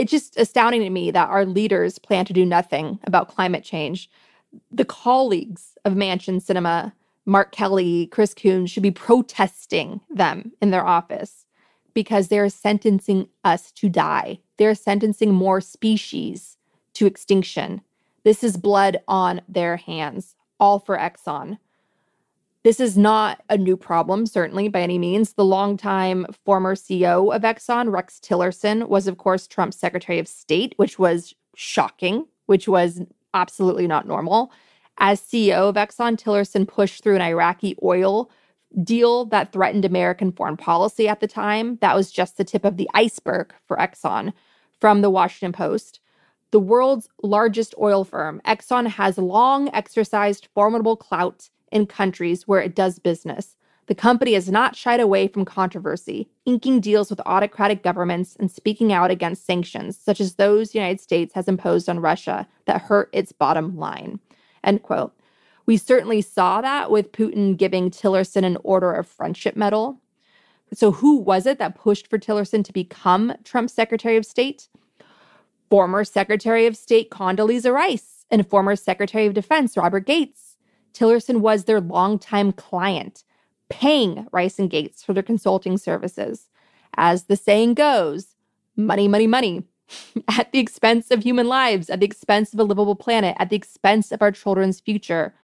it's just astounding to me that our leaders plan to do nothing about climate change. The colleagues of Mansion Cinema, Mark Kelly, Chris Kuhn, should be protesting them in their office because they're sentencing us to die. They're sentencing more species to extinction. This is blood on their hands, all for Exxon. This is not a new problem, certainly by any means. The longtime former CEO of Exxon, Rex Tillerson, was, of course, Trump's Secretary of State, which was shocking, which was absolutely not normal. As CEO of Exxon, Tillerson pushed through an Iraqi oil deal that threatened American foreign policy at the time. That was just the tip of the iceberg for Exxon from the Washington Post. The world's largest oil firm, Exxon has long exercised formidable clout in countries where it does business. The company has not shied away from controversy, inking deals with autocratic governments and speaking out against sanctions, such as those the United States has imposed on Russia that hurt its bottom line. End quote. We certainly saw that with Putin giving Tillerson an Order of Friendship Medal. So, who was it that pushed for Tillerson to become Trump's Secretary of State? Former Secretary of State Condoleezza Rice and former Secretary of Defense Robert Gates. Tillerson was their longtime client, paying Rice and Gates for their consulting services. As the saying goes, money, money, money, at the expense of human lives, at the expense of a livable planet, at the expense of our children's future.